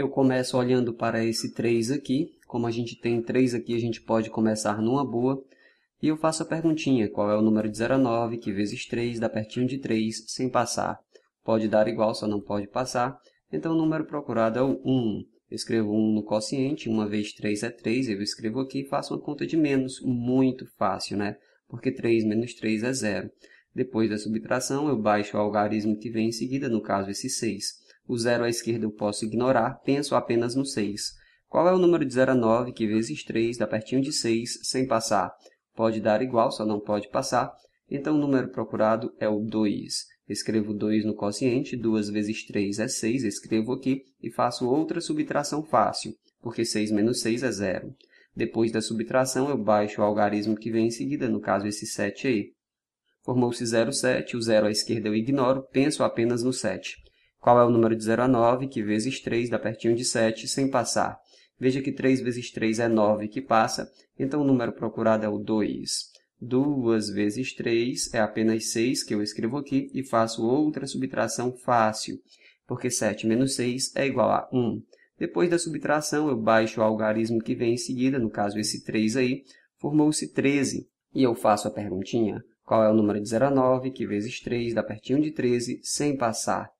Eu começo olhando para esse 3 aqui. Como a gente tem 3 aqui, a gente pode começar numa boa. E eu faço a perguntinha, qual é o número de 0 a 9, que vezes 3 dá pertinho de 3, sem passar. Pode dar igual, só não pode passar. Então, o número procurado é o 1. Eu escrevo 1 no quociente, 1 vezes 3 é 3, eu escrevo aqui e faço uma conta de menos, muito fácil, né? Porque 3 menos 3 é 0. Depois da subtração, eu baixo o algarismo que vem em seguida, no caso esse 6. O zero à esquerda eu posso ignorar, penso apenas no 6. Qual é o número de 0 a 9 que vezes 3 dá pertinho de 6 sem passar? Pode dar igual, só não pode passar. Então o número procurado é o 2. Escrevo 2 no quociente, 2 vezes 3 é 6, escrevo aqui e faço outra subtração fácil, porque 6 menos 6 é 0. Depois da subtração, eu baixo o algarismo que vem em seguida, no caso esse 7 aí. Formou-se 0,7, o 0 à esquerda eu ignoro, penso apenas no 7. Qual é o número de 0 a 9, que vezes 3 dá pertinho de 7, sem passar? Veja que 3 vezes 3 é 9 que passa, então o número procurado é o 2. 2 vezes 3 é apenas 6, que eu escrevo aqui, e faço outra subtração fácil, porque 7 menos 6 é igual a 1. Depois da subtração, eu baixo o algarismo que vem em seguida, no caso esse 3 aí, formou-se 13. E eu faço a perguntinha, qual é o número de 0 a 9, que vezes 3 dá pertinho de 13, sem passar?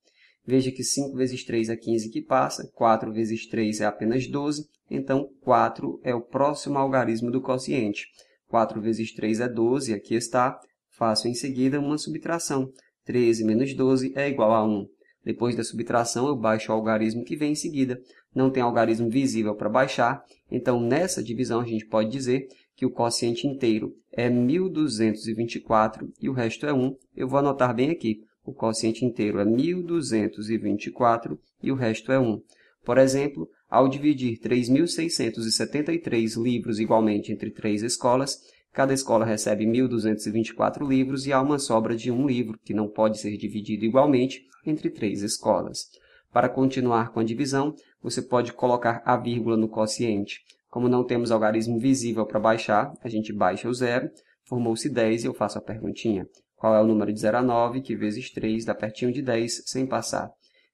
Veja que 5 vezes 3 é 15 que passa, 4 vezes 3 é apenas 12, então 4 é o próximo algarismo do quociente. 4 vezes 3 é 12, aqui está. Faço em seguida uma subtração. 13 menos 12 é igual a 1. Depois da subtração, eu baixo o algarismo que vem em seguida. Não tem algarismo visível para baixar, então nessa divisão a gente pode dizer que o quociente inteiro é 1224 e o resto é 1. Eu vou anotar bem aqui. O quociente inteiro é 1.224 e o resto é 1. Por exemplo, ao dividir 3.673 livros igualmente entre três escolas, cada escola recebe 1.224 livros e há uma sobra de um livro, que não pode ser dividido igualmente entre três escolas. Para continuar com a divisão, você pode colocar a vírgula no quociente. Como não temos algarismo visível para baixar, a gente baixa o zero, formou-se 10 e eu faço a perguntinha. Qual é o número de 0 a 9, que vezes 3 dá pertinho de 10, sem passar.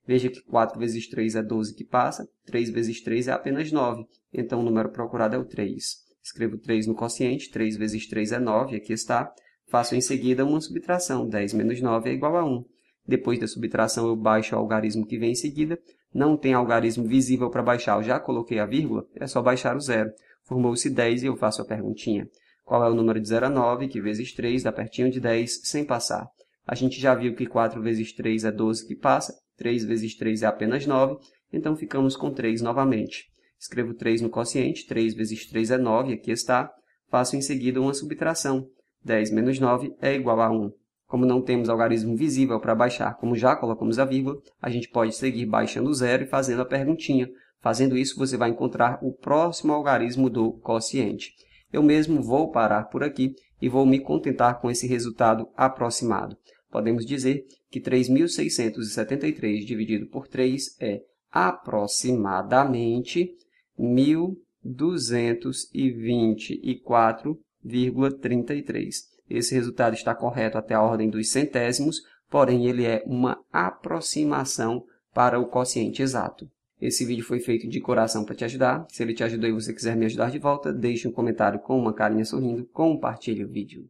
Veja que 4 vezes 3 é 12 que passa, 3 vezes 3 é apenas 9, então o número procurado é o 3. Escrevo 3 no quociente, 3 vezes 3 é 9, aqui está. Faço em seguida uma subtração, 10 menos 9 é igual a 1. Depois da subtração eu baixo o algarismo que vem em seguida. Não tem algarismo visível para baixar, eu já coloquei a vírgula, é só baixar o zero. Formou-se 10 e eu faço a perguntinha. Qual é o número de 0 a 9, que vezes 3 dá pertinho de 10, sem passar? A gente já viu que 4 vezes 3 é 12 que passa, 3 vezes 3 é apenas 9, então ficamos com 3 novamente. Escrevo 3 no quociente, 3 vezes 3 é 9, aqui está. Faço em seguida uma subtração. 10 menos 9 é igual a 1. Como não temos algarismo visível para baixar, como já colocamos a vírgula, a gente pode seguir baixando o zero e fazendo a perguntinha. Fazendo isso, você vai encontrar o próximo algarismo do quociente eu mesmo vou parar por aqui e vou me contentar com esse resultado aproximado. Podemos dizer que 3.673 dividido por 3 é aproximadamente 1.224,33. Esse resultado está correto até a ordem dos centésimos, porém ele é uma aproximação para o quociente exato. Esse vídeo foi feito de coração para te ajudar. Se ele te ajudou e você quiser me ajudar de volta, deixe um comentário com uma carinha sorrindo, compartilhe o vídeo.